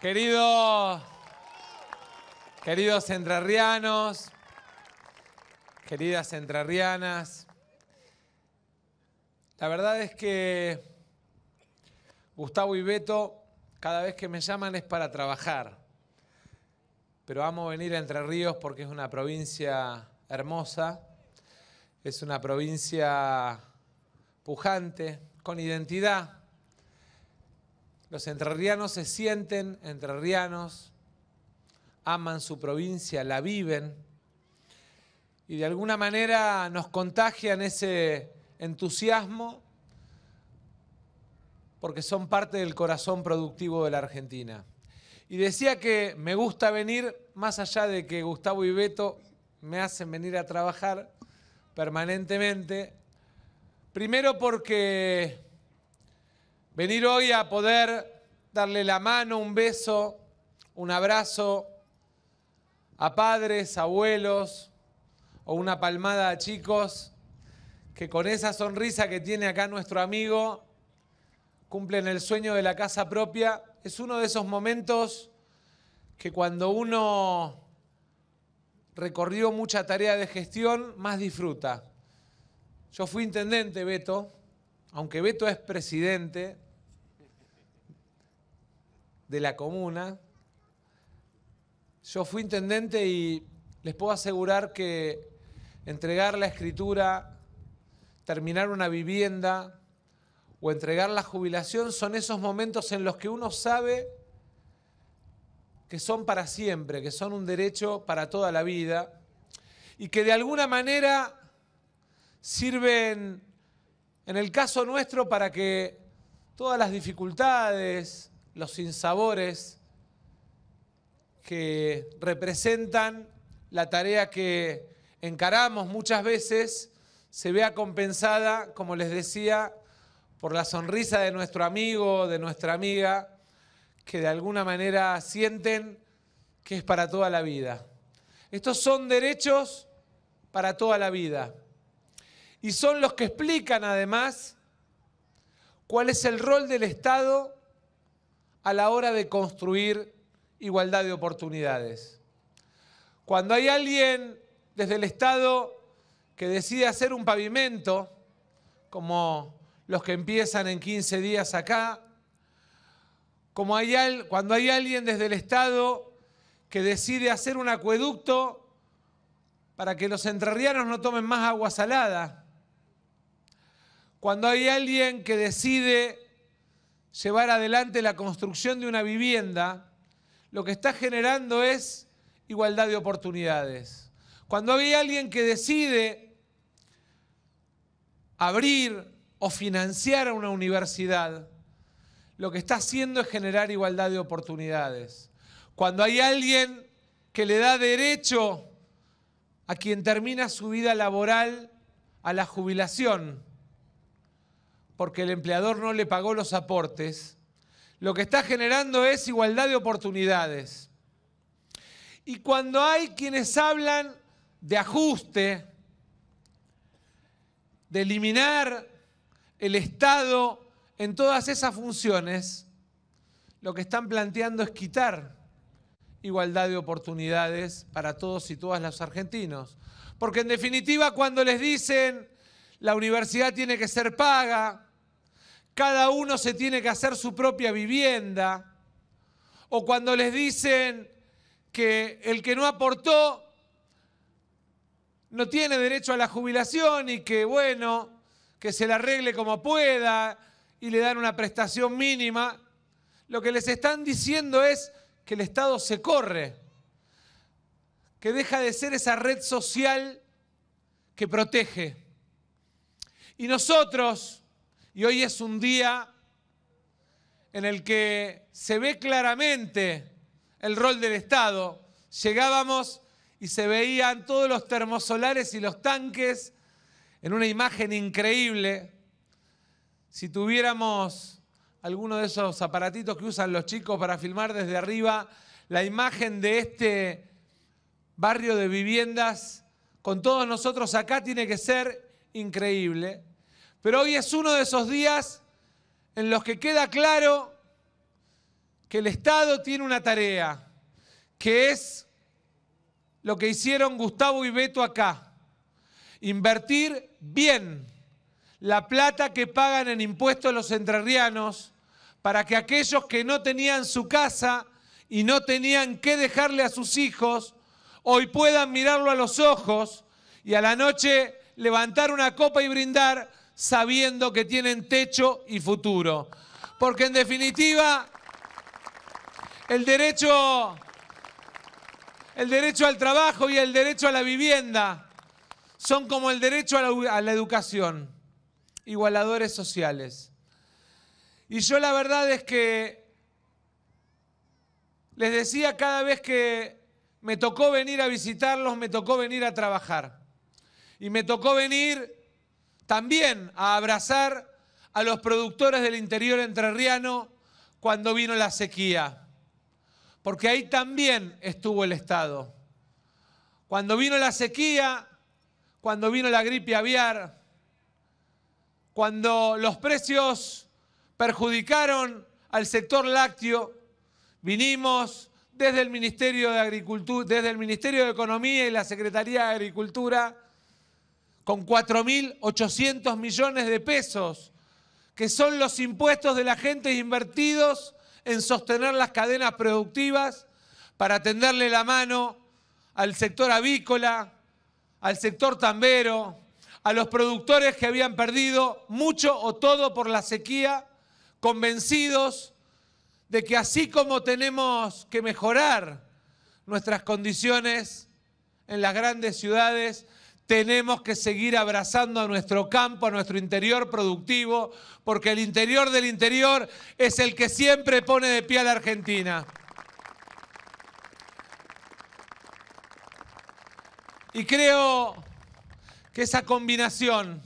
Querido, queridos entrerrianos, queridas entrerrianas, la verdad es que Gustavo y Beto, cada vez que me llaman es para trabajar, pero amo venir a Entre Ríos porque es una provincia hermosa, es una provincia pujante, con identidad los entrerrianos se sienten entrerrianos, aman su provincia, la viven y de alguna manera nos contagian ese entusiasmo porque son parte del corazón productivo de la Argentina. Y decía que me gusta venir, más allá de que Gustavo y Beto me hacen venir a trabajar permanentemente, primero porque Venir hoy a poder darle la mano, un beso, un abrazo a padres, abuelos o una palmada a chicos que con esa sonrisa que tiene acá nuestro amigo cumplen el sueño de la casa propia. Es uno de esos momentos que cuando uno recorrió mucha tarea de gestión, más disfruta. Yo fui intendente, Beto, aunque Beto es presidente, de la comuna. Yo fui intendente y les puedo asegurar que entregar la escritura, terminar una vivienda o entregar la jubilación son esos momentos en los que uno sabe que son para siempre, que son un derecho para toda la vida y que de alguna manera sirven, en el caso nuestro, para que todas las dificultades, los sinsabores que representan la tarea que encaramos muchas veces se vea compensada, como les decía, por la sonrisa de nuestro amigo, de nuestra amiga, que de alguna manera sienten que es para toda la vida. Estos son derechos para toda la vida. Y son los que explican además cuál es el rol del Estado a la hora de construir igualdad de oportunidades. Cuando hay alguien desde el Estado que decide hacer un pavimento, como los que empiezan en 15 días acá, como cuando hay alguien desde el Estado que decide hacer un acueducto para que los entrerrianos no tomen más agua salada, cuando hay alguien que decide llevar adelante la construcción de una vivienda, lo que está generando es igualdad de oportunidades. Cuando hay alguien que decide abrir o financiar una universidad, lo que está haciendo es generar igualdad de oportunidades. Cuando hay alguien que le da derecho a quien termina su vida laboral a la jubilación, porque el empleador no le pagó los aportes, lo que está generando es igualdad de oportunidades. Y cuando hay quienes hablan de ajuste, de eliminar el Estado en todas esas funciones, lo que están planteando es quitar igualdad de oportunidades para todos y todas los argentinos. Porque en definitiva cuando les dicen la universidad tiene que ser paga, cada uno se tiene que hacer su propia vivienda, o cuando les dicen que el que no aportó no tiene derecho a la jubilación y que, bueno, que se la arregle como pueda y le dan una prestación mínima, lo que les están diciendo es que el Estado se corre, que deja de ser esa red social que protege. Y nosotros, y hoy es un día en el que se ve claramente el rol del Estado. Llegábamos y se veían todos los termosolares y los tanques en una imagen increíble. Si tuviéramos alguno de esos aparatitos que usan los chicos para filmar desde arriba, la imagen de este barrio de viviendas con todos nosotros acá tiene que ser increíble. Pero hoy es uno de esos días en los que queda claro que el Estado tiene una tarea, que es lo que hicieron Gustavo y Beto acá, invertir bien la plata que pagan en impuestos los entrerrianos para que aquellos que no tenían su casa y no tenían qué dejarle a sus hijos, hoy puedan mirarlo a los ojos y a la noche levantar una copa y brindar sabiendo que tienen techo y futuro. Porque en definitiva, el derecho, el derecho al trabajo y el derecho a la vivienda son como el derecho a la, a la educación, igualadores sociales. Y yo la verdad es que les decía cada vez que me tocó venir a visitarlos, me tocó venir a trabajar. Y me tocó venir también a abrazar a los productores del interior entrerriano cuando vino la sequía, porque ahí también estuvo el Estado. Cuando vino la sequía, cuando vino la gripe aviar, cuando los precios perjudicaron al sector lácteo, vinimos desde el Ministerio de Agricultura, desde el Ministerio de Economía y la Secretaría de Agricultura con 4.800 millones de pesos, que son los impuestos de la gente invertidos en sostener las cadenas productivas para tenderle la mano al sector avícola, al sector tambero, a los productores que habían perdido mucho o todo por la sequía, convencidos de que así como tenemos que mejorar nuestras condiciones en las grandes ciudades, tenemos que seguir abrazando a nuestro campo, a nuestro interior productivo, porque el interior del interior es el que siempre pone de pie a la Argentina. Y creo que esa combinación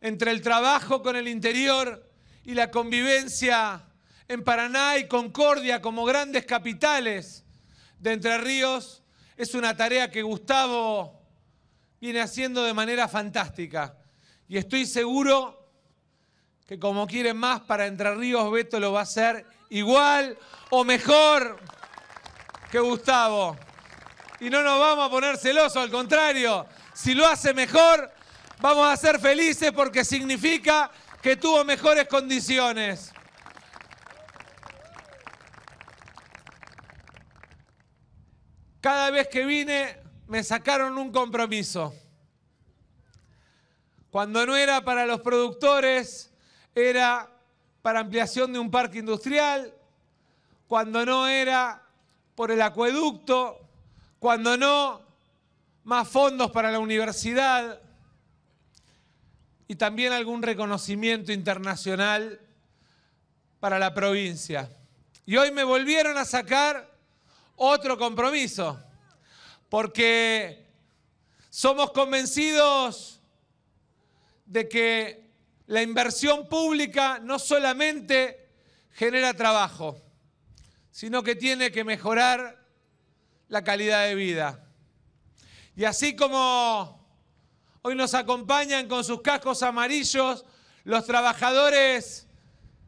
entre el trabajo con el interior y la convivencia en Paraná y Concordia como grandes capitales de Entre Ríos es una tarea que Gustavo viene haciendo de manera fantástica. Y estoy seguro que como quieren más para Entre Ríos, Beto lo va a hacer igual o mejor que Gustavo. Y no nos vamos a poner celosos, al contrario, si lo hace mejor, vamos a ser felices porque significa que tuvo mejores condiciones. Cada vez que vine me sacaron un compromiso. Cuando no era para los productores, era para ampliación de un parque industrial, cuando no era por el acueducto, cuando no más fondos para la universidad y también algún reconocimiento internacional para la provincia. Y hoy me volvieron a sacar otro compromiso. Porque somos convencidos de que la inversión pública no solamente genera trabajo, sino que tiene que mejorar la calidad de vida. Y así como hoy nos acompañan con sus cascos amarillos los trabajadores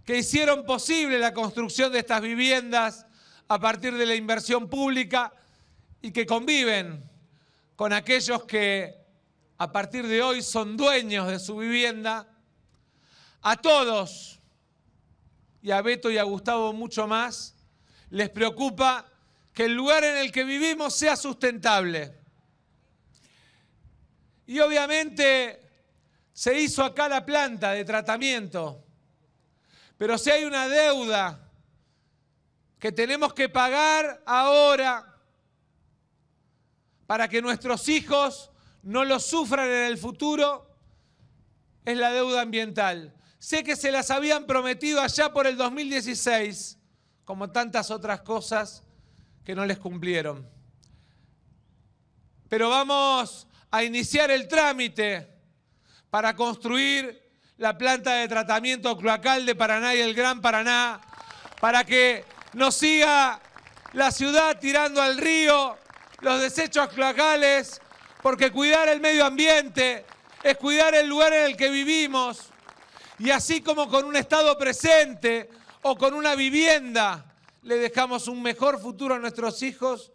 que hicieron posible la construcción de estas viviendas a partir de la inversión pública, y que conviven con aquellos que a partir de hoy son dueños de su vivienda, a todos, y a Beto y a Gustavo mucho más, les preocupa que el lugar en el que vivimos sea sustentable. Y obviamente se hizo acá la planta de tratamiento, pero si hay una deuda que tenemos que pagar ahora, para que nuestros hijos no lo sufran en el futuro es la deuda ambiental. Sé que se las habían prometido allá por el 2016, como tantas otras cosas que no les cumplieron. Pero vamos a iniciar el trámite para construir la planta de tratamiento cloacal de Paraná y el Gran Paraná, para que nos siga la ciudad tirando al río los desechos cloacales, porque cuidar el medio ambiente es cuidar el lugar en el que vivimos. Y así como con un Estado presente o con una vivienda, le dejamos un mejor futuro a nuestros hijos,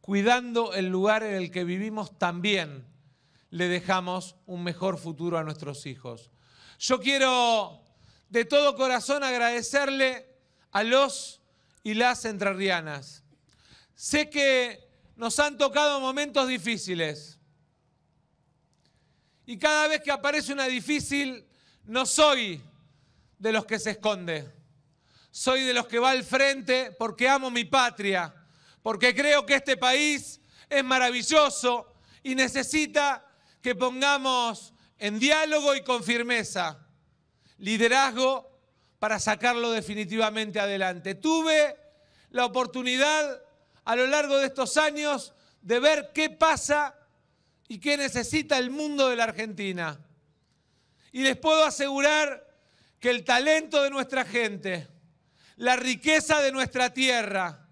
cuidando el lugar en el que vivimos también le dejamos un mejor futuro a nuestros hijos. Yo quiero de todo corazón agradecerle a los y las entrerrianas. Sé que nos han tocado momentos difíciles. Y cada vez que aparece una difícil, no soy de los que se esconde. Soy de los que va al frente porque amo mi patria, porque creo que este país es maravilloso y necesita que pongamos en diálogo y con firmeza liderazgo para sacarlo definitivamente adelante. Tuve la oportunidad a lo largo de estos años de ver qué pasa y qué necesita el mundo de la Argentina. Y les puedo asegurar que el talento de nuestra gente, la riqueza de nuestra tierra,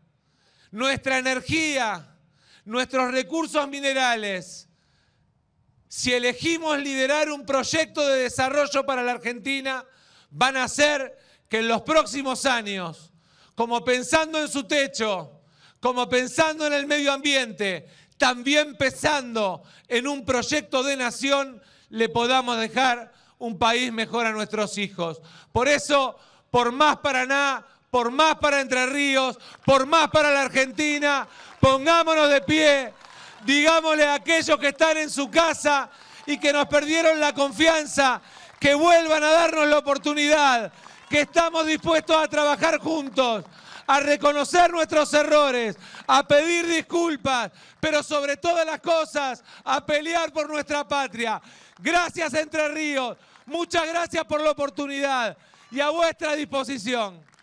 nuestra energía, nuestros recursos minerales, si elegimos liderar un proyecto de desarrollo para la Argentina, van a hacer que en los próximos años, como pensando en su techo, como pensando en el medio ambiente, también pensando en un proyecto de nación, le podamos dejar un país mejor a nuestros hijos. Por eso, por más Paraná, por más para Entre Ríos, por más para la Argentina, pongámonos de pie, digámosle a aquellos que están en su casa y que nos perdieron la confianza, que vuelvan a darnos la oportunidad, que estamos dispuestos a trabajar juntos a reconocer nuestros errores, a pedir disculpas, pero sobre todas las cosas, a pelear por nuestra patria. Gracias Entre Ríos, muchas gracias por la oportunidad y a vuestra disposición.